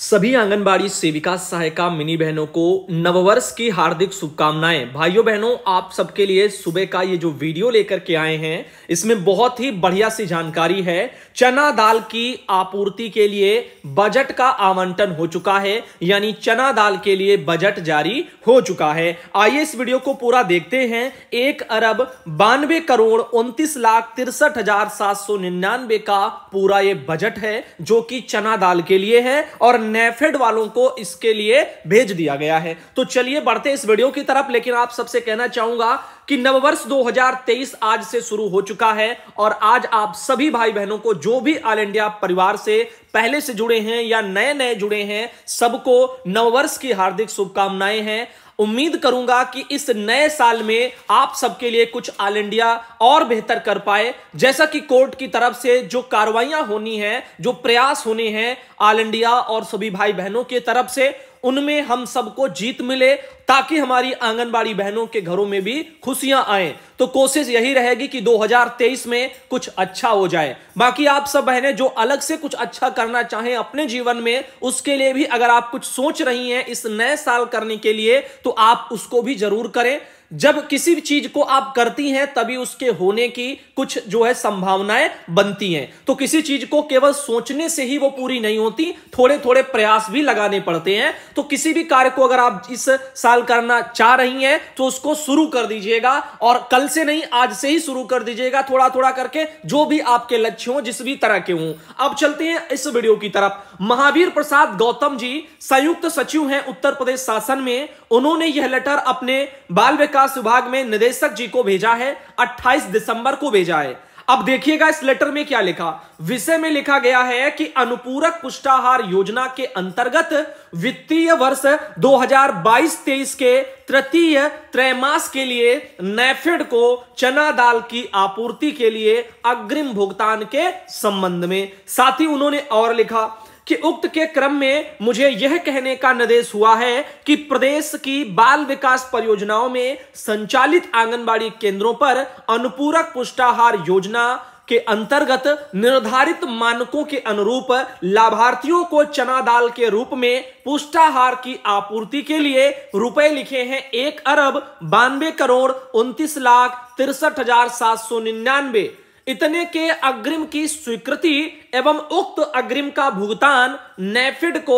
सभी आंगनबाड़ी सेविका सहायिका मिनी बहनों को नववर्ष की हार्दिक शुभकामनाएं भाइयों बहनों आप सबके लिए सुबह का ये जो वीडियो लेकर के आए हैं इसमें बहुत ही बढ़िया सी जानकारी है चना दाल की आपूर्ति के लिए बजट का आवंटन हो चुका है यानी चना दाल के लिए बजट जारी हो चुका है आइए इस वीडियो को पूरा देखते हैं एक अरब बानवे करोड़ उनतीस लाख तिरसठ हजार सात सौ निन्यानवे का पूरा ये बजट है जो कि चना दाल के लिए है और नेफेड वालों को इसके लिए भेज दिया गया है तो चलिए बढ़ते इस वीडियो की तरफ लेकिन आप सबसे कहना चाहूंगा कि नववर्ष 2023 आज से शुरू हो चुका है और आज आप सभी भाई बहनों को जो भी ऑल इंडिया परिवार से पहले से जुड़े हैं या नए नए जुड़े हैं सबको नववर्ष की हार्दिक शुभकामनाएं हैं उम्मीद करूंगा कि इस नए साल में आप सबके लिए कुछ ऑल इंडिया और बेहतर कर पाए जैसा कि कोर्ट की तरफ से जो कार्रवाइयां होनी है जो प्रयास होने हैं ऑल इंडिया और सभी भाई बहनों की तरफ से उनमें हम सबको जीत मिले ताकि हमारी आंगनबाड़ी बहनों के घरों में भी खुशियां आए तो कोशिश यही रहेगी कि 2023 में कुछ अच्छा हो जाए बाकी आप सब बहनें जो अलग से कुछ अच्छा करना चाहें अपने जीवन में उसके लिए भी अगर आप कुछ सोच रही हैं इस नए साल करने के लिए तो आप उसको भी जरूर करें जब किसी भी चीज को आप करती हैं तभी उसके होने की कुछ जो है संभावनाएं बनती हैं तो किसी चीज को केवल सोचने से ही वो पूरी नहीं होती थोड़े थोड़े प्रयास भी लगाने पड़ते हैं तो किसी भी कार्य को अगर आप इस साल करना चाह रही हैं तो उसको शुरू कर दीजिएगा और कल से नहीं आज से ही शुरू कर दीजिएगा थोड़ा थोड़ा करके जो भी आपके लक्ष्य हो जिस भी तरह के हों अब चलते हैं इस वीडियो की तरफ महावीर प्रसाद गौतम जी संयुक्त सचिव हैं उत्तर प्रदेश शासन में उन्होंने यह लेटर अपने बाल विकास विभाग में निदेशक जी को भेजा है 28 दिसंबर को भेजा है अब देखिएगा इस लेटर में क्या लिखा विषय में लिखा गया है कि अनुपूरक पुष्टाहार योजना के अंतर्गत वित्तीय वर्ष 2022-23 के तृतीय त्रैमास के लिए नेफेड को चना दाल की आपूर्ति के लिए अग्रिम भुगतान के संबंध में साथ ही उन्होंने और लिखा कि उक्त के क्रम में मुझे यह कहने का निर्देश हुआ है कि प्रदेश की बाल विकास परियोजनाओं में संचालित आंगनबाड़ी केंद्रों पर अनुपूरक पुष्टाहार योजना के अंतर्गत निर्धारित मानकों के अनुरूप लाभार्थियों को चना दाल के रूप में पुष्टाहार की आपूर्ति के लिए रुपए लिखे हैं एक अरब बानवे करोड़ उनतीस लाख तिरसठ हजार सात सौ निन्यानवे इतने के अग्रिम की स्वीकृति एवं उक्त अग्रिम का भुगतान नेफिड को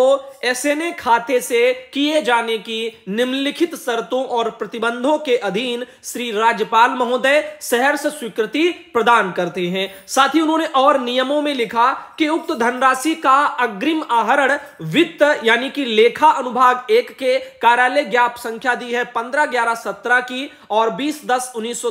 एसएनए खाते से किए जाने की निम्नलिखित शर्तों और प्रतिबंधों के अधीन श्री राज्यपाल महोदय शहर से स्वीकृति प्रदान करते हैं साथ ही उन्होंने और नियमों में लिखा कि उक्त धनराशि का अग्रिम आहरण वित्त यानी कि लेखा अनुभाग एक के कार्यालय ज्ञाप संख्या दी है पंद्रह ग्यारह सत्रह की और बीस दस उन्नीस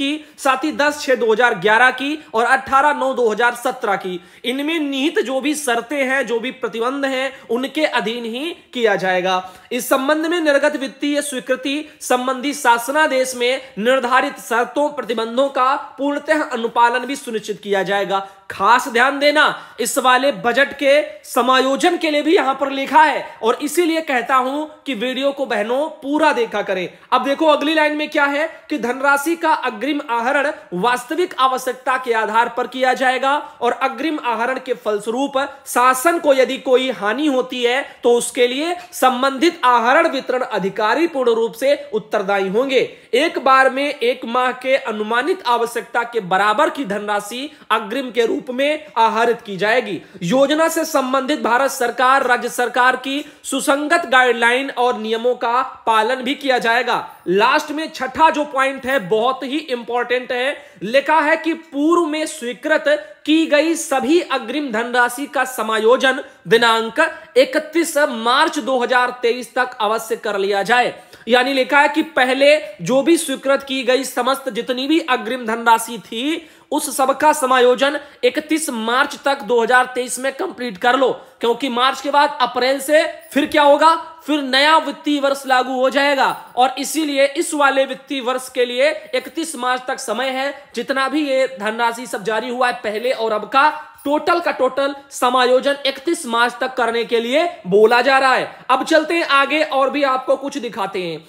की साथ ही दस छह दो हजार ग्यारह 2011 की और 18 नौ 2017 की इनमें निहित जो भी शर्तें हैं जो भी प्रतिबंध हैं उनके अधीन ही किया जाएगा इस संबंध में निर्गत वित्तीय स्वीकृति संबंधी शासनादेश में निर्धारित शर्तों प्रतिबंधों का पूर्णतः अनुपालन भी सुनिश्चित किया जाएगा खास ध्यान देना इस वाले बजट के समायोजन के लिए भी यहां पर लिखा है और इसीलिए कहता हूं कि वीडियो को बहनों पूरा देखा करें अब देखो अगली लाइन में क्या है कि धनराशि का अग्रिम आहरण वास्तविक आवश्यकता के आधार पर किया जाएगा और अग्रिम आहरण के फलस्वरूप शासन को यदि कोई हानि होती है तो उसके लिए संबंधित आहरण वितरण अधिकारी पूर्ण रूप से उत्तरदायी होंगे एक बार में एक माह के अनुमानित आवश्यकता के बराबर की धनराशि अग्रिम के रूप रूप में आहारित की जाएगी योजना से संबंधित भारत सरकार राज्य सरकार की सुसंगत गाइडलाइन और नियमों का पालन भी किया जाएगा लास्ट में छठा जो पॉइंट है बहुत ही इंपॉर्टेंट है लिखा है कि पूर्व में स्वीकृत की गई सभी अग्रिम धनराशि का समायोजन दिनांक 31 मार्च 2023 तक अवश्य कर लिया जाए यानी लिखा है कि पहले जो भी स्वीकृत की गई समस्त जितनी भी अग्रिम धनराशि थी उस सब का समायोजन 31 मार्च तक 2023 में कंप्लीट कर लो क्योंकि मार्च के बाद अप्रैल से फिर क्या होगा फिर नया वित्तीय वर्ष लागू हो जाएगा और इसीलिए इस वाले वित्तीय वर्ष के लिए 31 मार्च तक समय है जितना भी ये धनराशि सब जारी हुआ है पहले और अब का टोटल का टोटल समायोजन 31 मार्च तक करने के लिए बोला जा रहा है अब चलते हैं आगे और भी आपको कुछ दिखाते हैं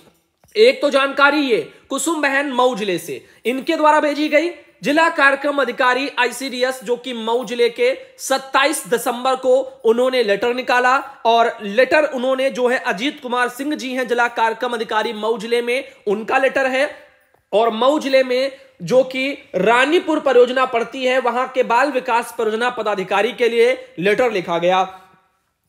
एक तो जानकारी ये कुसुम बहन मऊ जिले से इनके द्वारा भेजी गई जिला कार्यक्रम अधिकारी आईसीडीएस जो कि मऊ जिले के 27 दिसंबर को उन्होंने लेटर निकाला और लेटर उन्होंने जो है अजीत कुमार सिंह जी हैं जिला कार्यक्रम अधिकारी मऊ जिले में उनका लेटर है और मऊ जिले में जो कि रानीपुर परियोजना पड़ती है वहां के बाल विकास परियोजना पदाधिकारी के लिए लेटर लिखा गया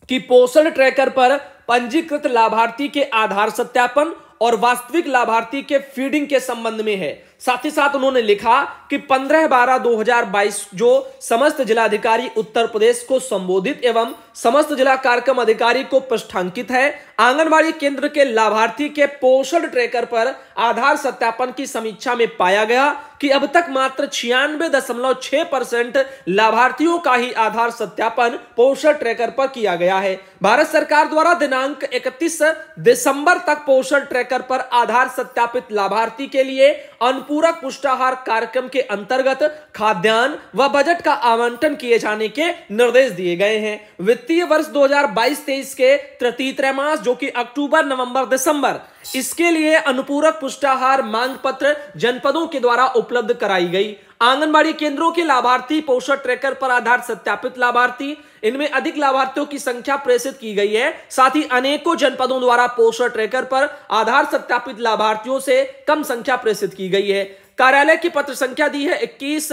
कि पोषण ट्रैकर पर पंजीकृत लाभार्थी के आधार सत्यापन और वास्तविक लाभार्थी के फीडिंग के संबंध में है साथ ही साथ उन्होंने लिखा कि 15 बारह 2022 जो समस्त जिलाधिकारी उत्तर प्रदेश को संबोधित एवं समस्त जिला कार्यक्रम अधिकारी को प्रष्ठांकित है आंगनबाड़ी केंद्र के लाभार्थी के पोषण ट्रेकर पर आधार सत्यापन की समीक्षा में पाया गया कि अब तक मात्र छियानवे दशमलव छह परसेंट लाभार्थियों का ही आधार सत्यापन पोषण ट्रैकर पर किया गया है भारत सरकार द्वारा दिनांक 31 दिसंबर तक पोषण ट्रैकर पर आधार सत्यापित लाभार्थी के लिए अनुपूरक पुष्टाहार कार्यक्रम के अंतर्गत खाद्यान्न व बजट का आवंटन किए जाने के निर्देश दिए गए हैं वित्तीय वर्ष दो हजार के तृतीय त्रैमास जो कि अक्टूबर नवंबर दिसंबर इसके लिए अनुपूरक पुष्टाहार मांग पत्र जनपदों के द्वारा उपलब्ध कराई गई आंगनबाड़ी केंद्रों के लाभार्थी पोषण ट्रैकर पर आधार सत्यापित लाभार्थी इनमें अधिक लाभार्थियों की संख्या प्रेषित की गई है साथ ही अनेकों जनपदों द्वारा पोषण ट्रैकर पर आधार सत्यापित लाभार्थियों से कम संख्या प्रेषित की गई है कार्यालय की पत्र संख्या दी है इक्कीस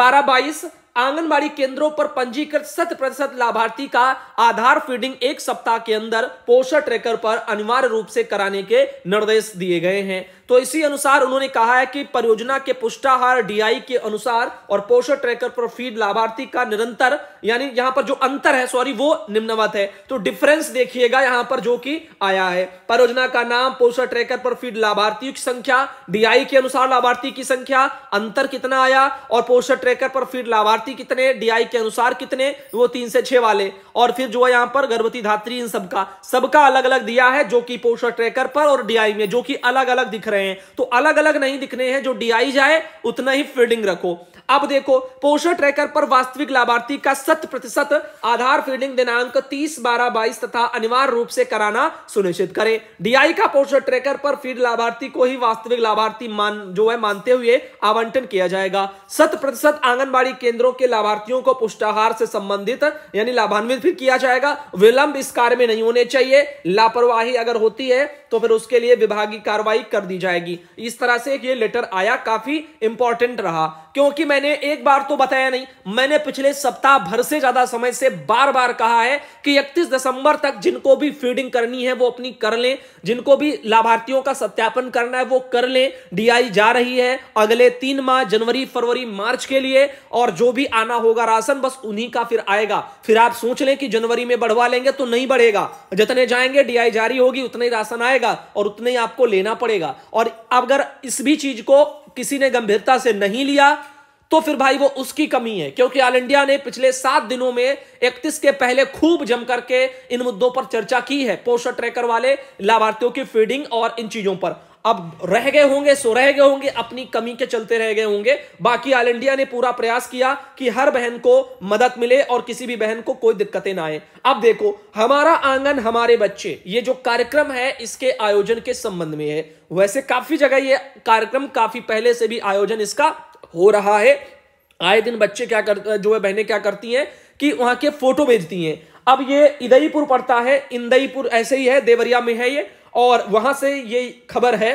बारह बाईस आंगनबाड़ी केंद्रों पर पंजीकृत शत प्रतिशत लाभार्थी का आधार फीडिंग एक सप्ताह के अंदर पोषण ट्रैकर पर अनिवार्य रूप से कराने के निर्देश दिए गए हैं तो इसी अनुसार उन्होंने कहा है कि परियोजना के पुष्टाहार डीआई के अनुसार और पोषण ट्रैकर पर फीड लाभार्थी का निरंतर यानी यहां पर जो अंतर है सॉरी वो निम्नवत है तो डिफरेंस देखिएगा यहां पर जो कि आया है परियोजना का नाम पोषण ट्रैकर पर फीड लाभार्थियों की संख्या डीआई के अनुसार लाभार्थी की संख्या अंतर कितना आया और पोषण ट्रैकर पर फीड लाभार्थी कितने डीआई के अनुसार कितने वो तीन से छह वाले और फिर जो है यहां पर गर्भवती धात्री इन सबका सबका अलग अलग दिया है जो कि पोषण ट्रैकर पर और डीआई में जो कि अलग अलग दिख रहे रहे हैं तो अलग अलग नहीं दिखने हैं जो डीआई जाए उतना ही फीडिंग रखो अब देखो पोषण ट्रैकर पर वास्तविक लाभार्थी का शत प्रतिशत आधार फीडिंग दिनांक 30 बारह बाईस तथा अनिवार्य रूप से कराना सुनिश्चित करें डीआई का पोषण ट्रैकर पर फीड लाभार्थी को ही वास्तविक लाभार्थी मान जो है मानते हुए आवंटन किया जाएगा शत प्रतिशत आंगनबाड़ी केंद्रों के लाभार्थियों को पुष्टाहार से संबंधित यानी लाभान्वित भी किया जाएगा विलंब इस कार्य में नहीं होने चाहिए लापरवाही अगर होती है तो फिर उसके लिए विभागीय कार्रवाई कर दी जाए जाएगी इस तरह से ये लेटर आया काफी इंपॉर्टेंट रहा क्योंकि मैंने एक बार तो बताया नहीं मैंने पिछले सप्ताह भर से ज्यादा समय से बार बार कहा है कि 31 दिसंबर तक जिनको भी फीडिंग करनी है वो अपनी कर लें जिनको भी लाभार्थियों का सत्यापन करना है वो कर लें डीआई जा रही है अगले तीन माह जनवरी फरवरी मार्च के लिए और जो भी आना होगा राशन बस उन्हीं का फिर आएगा फिर आप सोच लें कि जनवरी में बढ़वा लेंगे तो नहीं बढ़ेगा जितने जाएंगे डीआई जारी होगी उतना ही राशन आएगा और उतने ही आपको लेना पड़ेगा और अगर इस भी चीज को किसी ने गंभीरता से नहीं लिया तो फिर भाई वो उसकी कमी है क्योंकि ऑल इंडिया ने पिछले सात दिनों में इकतीस के पहले खूब जम करके इन मुद्दों पर चर्चा की है पोषण ट्रैकर वाले लाभार्थियों की फीडिंग और इन चीजों पर अब रह गए होंगे सो रह गए होंगे अपनी कमी के चलते रह गए होंगे बाकी ऑल इंडिया ने पूरा प्रयास किया कि हर बहन को मदद मिले और किसी भी बहन को कोई दिक्कतें ना आए अब देखो हमारा आंगन हमारे बच्चे ये जो कार्यक्रम है इसके आयोजन के संबंध में है वैसे काफी जगह ये कार्यक्रम काफी पहले से भी आयोजन इसका हो रहा है आए दिन बच्चे क्या कर जो है बहने क्या करती हैं कि वहां के फोटो भेजती हैं अब ये इदईपुर पड़ता है इंदईपुर ऐसे ही है देवरिया में है ये और वहां से ये खबर है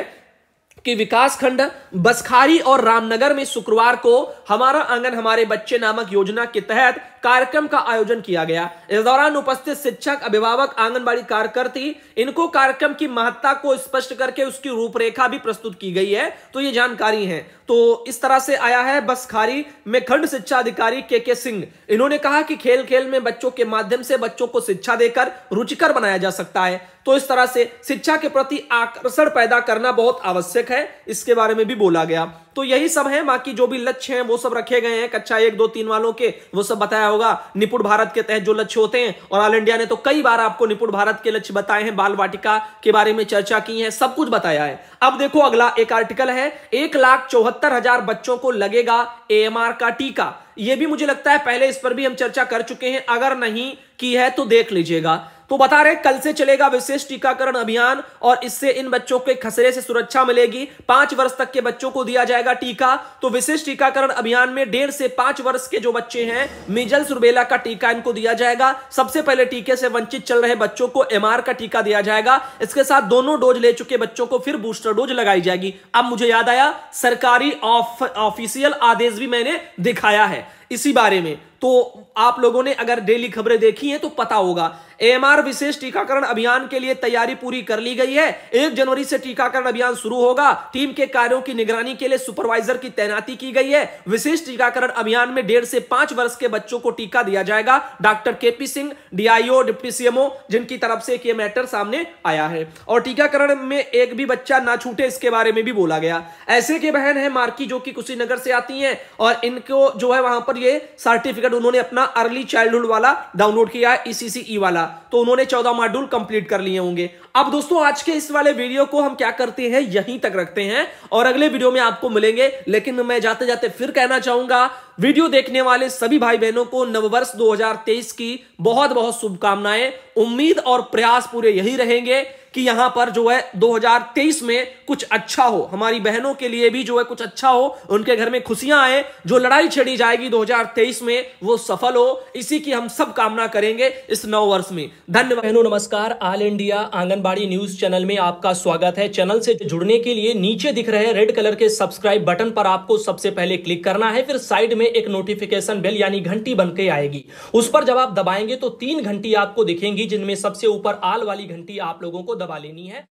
कि विकासखंड बसखारी और रामनगर में शुक्रवार को हमारा आंगन हमारे बच्चे नामक योजना के तहत कार्यक्रम का आयोजन किया गया इस दौरान उपस्थित शिक्षक अभिभावक आंगनबाड़ी कार्यकर्ती इनको कार्यक्रम की महत्ता को स्पष्ट करके उसकी रूपरेखा भी प्रस्तुत की गई है तो ये जानकारी है तो इस तरह से आया है बसखारी में खंड शिक्षा अधिकारी के के सिंह इन्होंने कहा कि खेल खेल में बच्चों के माध्यम से बच्चों को शिक्षा देकर रुचिकर बनाया जा सकता है तो इस तरह से शिक्षा के प्रति आकर्षण पैदा करना बहुत आवश्यक है इसके बारे में भी बोला गया तो यही सब है बाकी जो भी लक्ष्य हैं वो सब रखे गए हैं कक्षा एक दो तीन वालों के वो सब बताया होगा निपुण भारत के तहत जो लक्ष्य होते हैं और ऑल इंडिया ने तो कई बार आपको निपुण भारत के लक्ष्य बताए हैं बाल वाटिका के बारे में चर्चा की है सब कुछ बताया है अब देखो अगला एक आर्टिकल है एक लाख चौहत्तर हजार बच्चों को लगेगा ए का टीका यह भी मुझे लगता है पहले इस पर भी हम चर्चा कर चुके हैं अगर नहीं की है तो देख लीजिएगा तो बता रहे कल से चलेगा विशेष टीकाकरण अभियान और इससे इन बच्चों के खसरे से सुरक्षा मिलेगी पांच वर्ष तक के बच्चों को दिया जाएगा टीका तो विशेष टीकाकरण अभियान में डेढ़ से पांच वर्ष के जो बच्चे हैं मिजल सुरबेला का टीका इनको दिया जाएगा सबसे पहले टीके से वंचित चल रहे बच्चों को एम का टीका दिया जाएगा इसके साथ दोनों डोज ले चुके बच्चों को फिर बूस्टर डोज लगाई जाएगी अब मुझे याद आया सरकारी ऑफिशियल आदेश भी मैंने दिखाया है इसी बारे में तो आप लोगों ने अगर डेली खबरें देखी हैं तो पता होगा एमआर विशेष टीकाकरण अभियान के लिए तैयारी पूरी कर ली गई है एक जनवरी से टीकाकरण अभियान शुरू होगा टीम के कार्यों की निगरानी के लिए सुपरवाइजर की तैनाती की गई है विशेष टीकाकरण अभियान में डेढ़ से पांच वर्ष के बच्चों को टीका दिया जाएगा doctor P Singh DIO deputy CMO जिनकी तरफ से ये मैटर सामने आया है और टीकाकरण में एक भी बच्चा ना छूटे इसके बारे में भी बोला गया ऐसे के बहन है मार्की जो कि कुशीनगर से आती है और इनको जो है वहां पर यह सर्टिफिकेट रिलेटेड उन्होंने अपना अर्ली चाइल्डहुड वाला डाउनलोड किया है ई e e वाला तो उन्होंने चौदह मॉड्यूल कंप्लीट कर लिए होंगे अब दोस्तों आज के इस वाले वीडियो को हम क्या करते हैं यहीं तक रखते हैं और अगले वीडियो में आपको मिलेंगे लेकिन मैं जाते जाते फिर कहना चाहूंगा वीडियो देखने वाले सभी भाई बहनों को नववर्ष 2023 की बहुत बहुत शुभकामनाएं उम्मीद और प्रयास पूरे यही रहेंगे कि यहां पर जो है 2023 में कुछ अच्छा हो हमारी बहनों के लिए भी जो है कुछ अच्छा हो उनके घर में खुशियां आए जो लड़ाई छेड़ी जाएगी 2023 में वो सफल हो इसी की हम सब कामना करेंगे इस नव वर्ष में धन्यवाद बहनों नमस्कार all India Anganwadi news channel में आपका स्वागत है चैनल से जुड़ने के लिए नीचे दिख रहे रेड कलर के सब्सक्राइब बटन पर आपको सबसे पहले क्लिक करना है फिर साइड में एक नोटिफिकेशन बेल यानी घंटी बन आएगी उस पर जब आप दबाएंगे तो तीन घंटी आपको दिखेंगी जिनमें सबसे ऊपर आल वाली घंटी आप लोगों को दब... दबा लेनी है